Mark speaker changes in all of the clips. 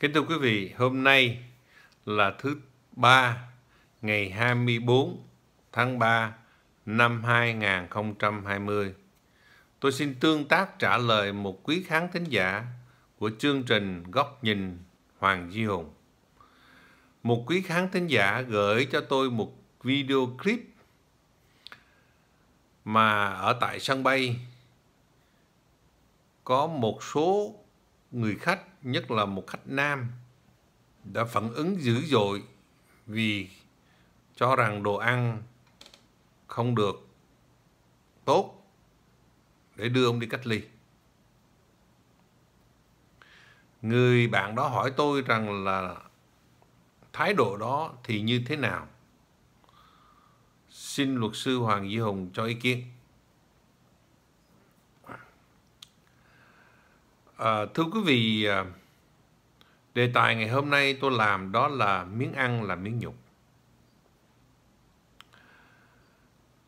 Speaker 1: Kính thưa quý vị, hôm nay là thứ ba ngày 24 tháng 3 năm 2020. Tôi xin tương tác trả lời một quý khán thính giả của chương trình Góc nhìn Hoàng Di Hùng. Một quý khán thính giả gửi cho tôi một video clip mà ở tại sân bay có một số người khách nhất là một khách nam đã phản ứng dữ dội vì cho rằng đồ ăn không được tốt để đưa ông đi cách ly. Người bạn đó hỏi tôi rằng là thái độ đó thì như thế nào? Xin luật sư Hoàng Duy Hùng cho ý kiến. À, thưa quý vị, ờ, đề tài ngày hôm nay tôi làm đó là miếng ăn là miếng nhục.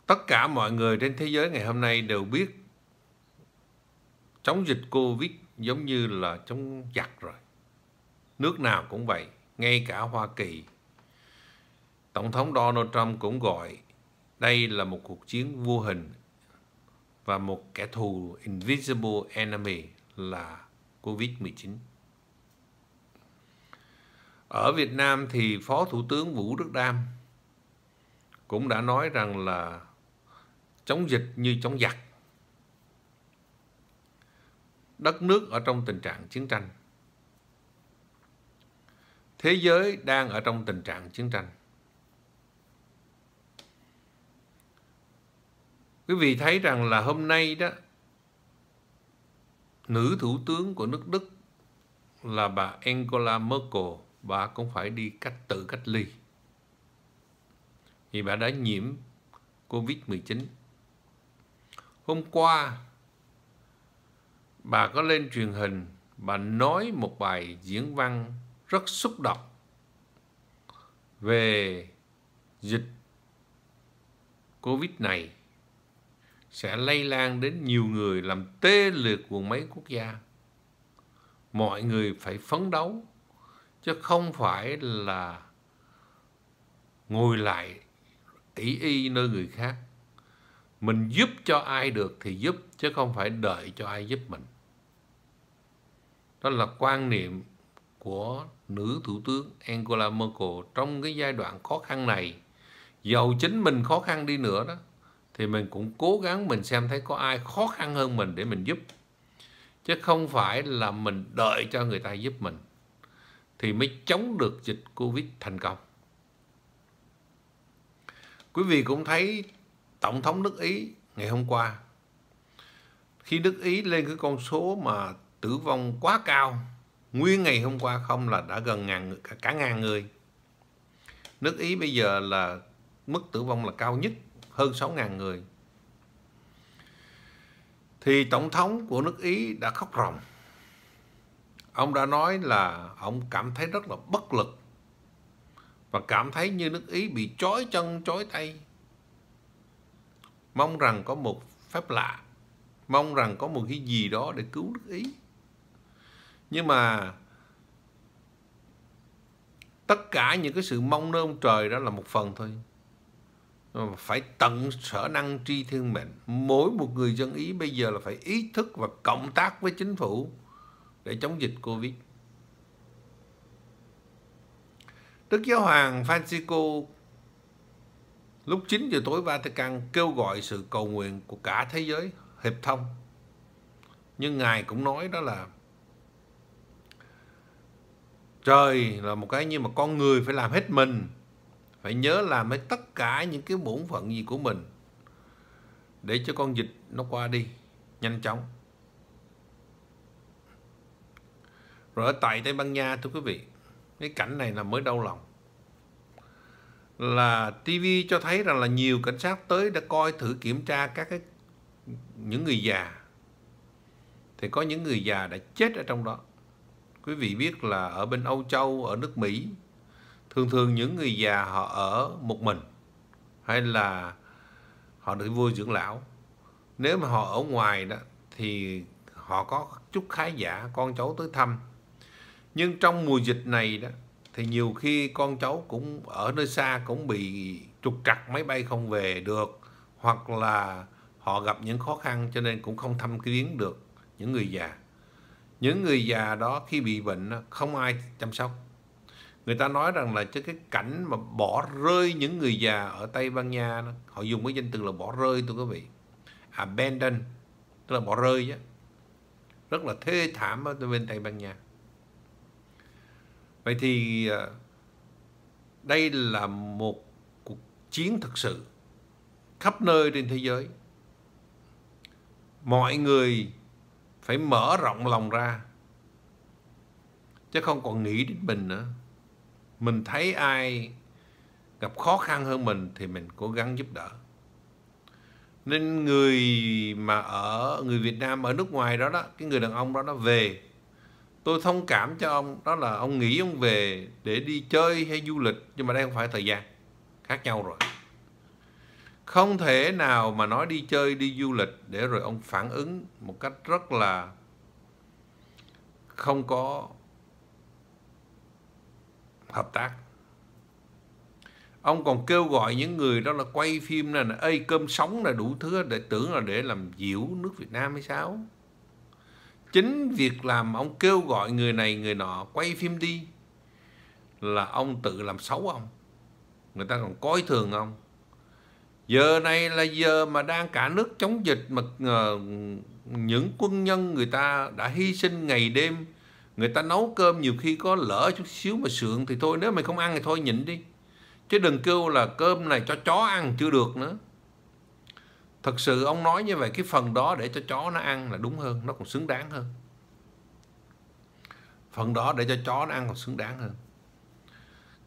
Speaker 1: Tất cả mọi người trên thế giới ngày hôm nay đều biết chống dịch Covid giống như là chống giặc rồi. Nước nào cũng vậy, ngay cả Hoa Kỳ. Tổng thống Donald Trump cũng gọi đây là một cuộc chiến vô hình và một kẻ thù invisible enemy là COVID-19. Ở Việt Nam thì Phó Thủ tướng Vũ Đức Đam cũng đã nói rằng là chống dịch như chống giặc. Đất nước ở trong tình trạng chiến tranh. Thế giới đang ở trong tình trạng chiến tranh. Quý vị thấy rằng là hôm nay đó nữ thủ tướng của nước Đức là bà Angela Merkel, bà cũng phải đi cách tự cách ly. Vì bà đã nhiễm COVID-19. Hôm qua, bà có lên truyền hình, bà nói một bài diễn văn rất xúc động về dịch COVID này sẽ lây lan đến nhiều người làm tê liệt quần mấy quốc gia. Mọi người phải phấn đấu chứ không phải là ngồi lại ỷ y nơi người khác. Mình giúp cho ai được thì giúp chứ không phải đợi cho ai giúp mình. Đó là quan niệm của nữ thủ tướng Angela Merkel trong cái giai đoạn khó khăn này. Dầu chính mình khó khăn đi nữa đó thì mình cũng cố gắng mình xem thấy có ai khó khăn hơn mình để mình giúp chứ không phải là mình đợi cho người ta giúp mình thì mới chống được dịch covid thành công quý vị cũng thấy tổng thống nước ý ngày hôm qua khi nước ý lên cái con số mà tử vong quá cao nguyên ngày hôm qua không là đã gần ngàn cả ngàn người nước ý bây giờ là mức tử vong là cao nhất hơn 6.000 người. Thì Tổng thống của nước Ý đã khóc ròng. Ông đã nói là ông cảm thấy rất là bất lực và cảm thấy như nước Ý bị trói chân trói tay. Mong rằng có một phép lạ, mong rằng có một cái gì đó để cứu nước Ý. Nhưng mà tất cả những cái sự mong nơi ông trời đó là một phần thôi Ờ, phải tận sở năng tri thiên mệnh mỗi một người dân ý bây giờ là phải ý thức và cộng tác với chính phủ để chống dịch covid đức giáo hoàng francisco lúc 9 giờ tối vatican kêu gọi sự cầu nguyện của cả thế giới hiệp thông nhưng ngài cũng nói đó là trời là một cái nhưng mà con người phải làm hết mình phải nhớ làm hết tất cả những cái bổn phận gì của mình để cho con dịch nó qua đi nhanh chóng rồi ở tại Tây Ban Nha thưa quý vị cái cảnh này là mới đau lòng là TV cho thấy rằng là nhiều cảnh sát tới đã coi thử kiểm tra các cái những người già thì có những người già đã chết ở trong đó quý vị biết là ở bên Âu Châu ở nước Mỹ thường thường những người già họ ở một mình hay là họ được vui dưỡng lão nếu mà họ ở ngoài đó thì họ có chút khá giả con cháu tới thăm nhưng trong mùa dịch này đó thì nhiều khi con cháu cũng ở nơi xa cũng bị trục trặc máy bay không về được hoặc là họ gặp những khó khăn cho nên cũng không thăm kiến được những người già những người già đó khi bị bệnh không ai chăm sóc người ta nói rằng là cái cảnh mà bỏ rơi những người già ở Tây Ban Nha họ dùng cái danh từ là bỏ rơi tôi quý vị abandon tức là bỏ rơi chứ rất là thê thảm ở bên Tây Ban Nha vậy thì à, đây là một cuộc chiến thực sự khắp nơi trên thế giới mọi người phải mở rộng lòng ra chứ không còn nghĩ đến mình nữa mình thấy ai gặp khó khăn hơn mình thì mình cố gắng giúp đỡ nên người mà ở người Việt Nam ở nước ngoài đó đó cái người đàn ông đó nó về tôi thông cảm cho ông đó là ông nghĩ ông về để đi chơi hay du lịch nhưng mà đây không phải thời gian khác nhau rồi không thể nào mà nói đi chơi đi du lịch để rồi ông phản ứng một cách rất là không có hợp tác ông còn kêu gọi những người đó là quay phim này là ây cơm sống là đủ thứ để tưởng là để làm diễu nước Việt Nam hay sao chính việc làm ông kêu gọi người này người nọ quay phim đi là ông tự làm xấu ông người ta còn coi thường ông giờ này là giờ mà đang cả nước chống dịch mà ờ, những quân nhân người ta đã hy sinh ngày đêm người ta nấu cơm nhiều khi có lỡ chút xíu mà sượng thì thôi nếu mày không ăn thì thôi nhịn đi chứ đừng kêu là cơm này cho chó ăn chưa được nữa thật sự ông nói như vậy cái phần đó để cho chó nó ăn là đúng hơn nó còn xứng đáng hơn phần đó để cho chó nó ăn còn xứng đáng hơn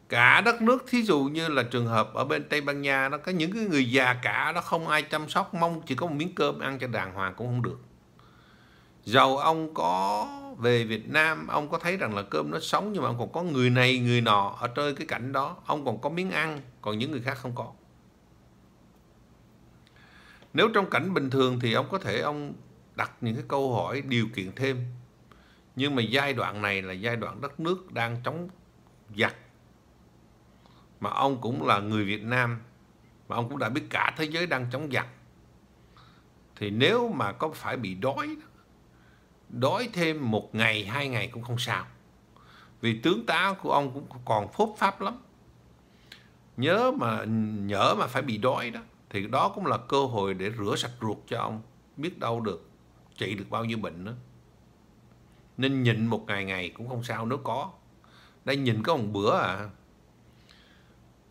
Speaker 1: cả đất nước thí dụ như là trường hợp ở bên Tây Ban Nha nó có những cái người già cả nó không ai chăm sóc mong chỉ có một miếng cơm ăn cho đàng hoàng cũng không được dầu ông có về Việt Nam ông có thấy rằng là cơm nó sống nhưng mà ông còn có người này người nọ ở trên cái cảnh đó ông còn có miếng ăn còn những người khác không có nếu trong cảnh bình thường thì ông có thể ông đặt những cái câu hỏi điều kiện thêm nhưng mà giai đoạn này là giai đoạn đất nước đang chống giặc mà ông cũng là người Việt Nam mà ông cũng đã biết cả thế giới đang chống giặc thì nếu mà có phải bị đói đói thêm một ngày hai ngày cũng không sao vì tướng tá của ông cũng còn phốt pháp lắm nhớ mà nhớ mà phải bị đói đó thì đó cũng là cơ hội để rửa sạch ruột cho ông biết đâu được trị được bao nhiêu bệnh nữa nên nhịn một ngày ngày cũng không sao nếu có đây nhìn có một bữa à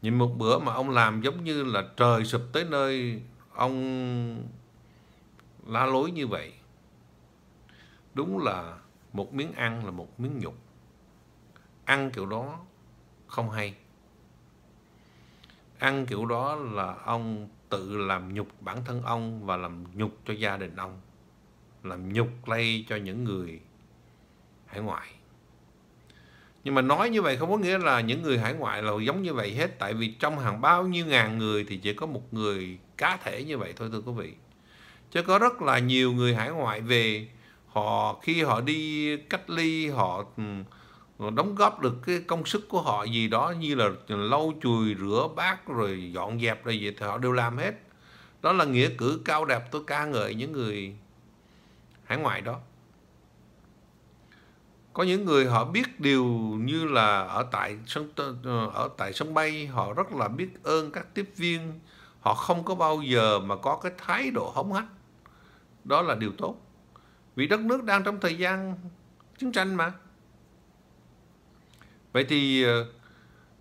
Speaker 1: nhìn một bữa mà ông làm giống như là trời sụp tới nơi ông la lối như vậy đúng là một miếng ăn là một miếng nhục ăn kiểu đó không hay ăn kiểu đó là ông tự làm nhục bản thân ông và làm nhục cho gia đình ông làm nhục lây cho những người hải ngoại nhưng mà nói như vậy không có nghĩa là những người hải ngoại là giống như vậy hết tại vì trong hàng bao nhiêu ngàn người thì chỉ có một người cá thể như vậy thôi thưa quý vị chứ có rất là nhiều người hải ngoại về họ khi họ đi cách ly họ ừ, đóng góp được cái công sức của họ gì đó như là lau chùi rửa bát rồi dọn dẹp rồi gì thì họ đều làm hết đó là nghĩa cử cao đẹp tôi ca ngợi những người hải ngoại đó có những người họ biết điều như là ở tại sân ờ, ở tại sân bay họ rất là biết ơn các tiếp viên họ không có bao giờ mà có cái thái độ hống hách đó là điều tốt vì đất nước đang trong thời gian chiến tranh mà. Vậy thì ờ,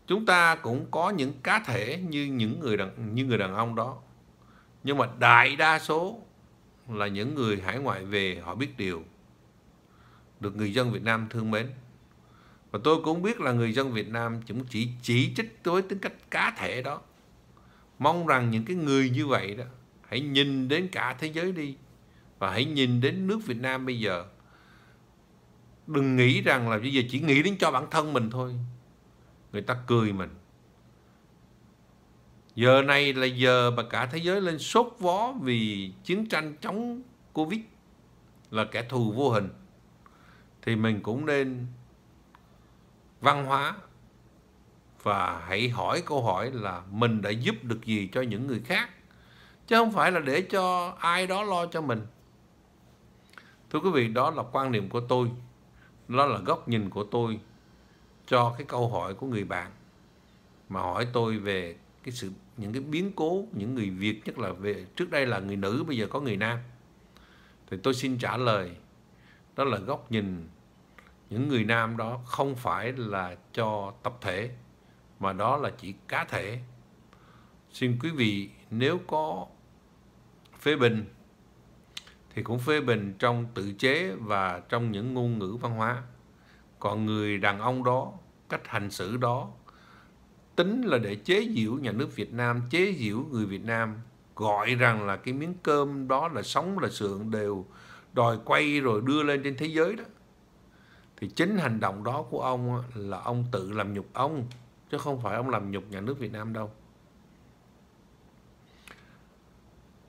Speaker 1: chúng ta cũng có những cá thể như những người đàn, như người đàn ông đó. Nhưng mà đại đa số là những người hải ngoại về họ biết điều được người dân Việt Nam thương mến. Và tôi cũng biết là người dân Việt Nam cũng chỉ chỉ trích tới tính cách cá thể đó. Mong rằng những cái người như vậy đó hãy nhìn đến cả thế giới đi và hãy nhìn đến nước Việt Nam bây giờ đừng nghĩ rằng là bây giờ chỉ nghĩ đến cho bản thân mình thôi người ta cười mình giờ này là giờ mà cả thế giới lên sốt vó vì chiến tranh chống covid là kẻ thù vô hình thì mình cũng nên văn hóa và hãy hỏi câu hỏi là mình đã giúp được gì cho những người khác chứ không phải là để cho ai đó lo cho mình thưa quý vị đó là quan niệm của tôi đó là góc nhìn của tôi cho cái câu hỏi của người bạn mà hỏi tôi về cái sự những cái biến cố những người Việt nhất là về trước đây là người nữ bây giờ có người nam thì tôi xin trả lời đó là góc nhìn những người nam đó không phải là cho tập thể mà đó là chỉ cá thể xin quý vị nếu có phê bình thì cũng phê bình trong tự chế và trong những ngôn ngữ văn hóa còn người đàn ông đó cách hành xử đó tính là để chế giễu nhà nước Việt Nam chế giễu người Việt Nam gọi rằng là cái miếng cơm đó là sống là sượng đều đòi quay rồi đưa lên trên thế giới đó thì chính hành động đó của ông là ông tự làm nhục ông chứ không phải ông làm nhục nhà nước Việt Nam đâu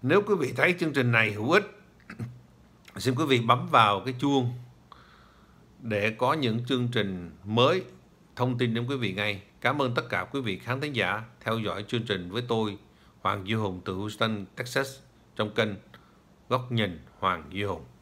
Speaker 1: nếu quý vị thấy chương trình này hữu ích xin quý vị bấm vào cái chuông để có những chương trình mới thông tin đến quý vị ngay. Cảm ơn tất cả quý vị khán thính giả theo dõi chương trình với tôi Hoàng Duy Hùng từ Houston, Texas trong kênh Góc nhìn Hoàng Duy Hùng.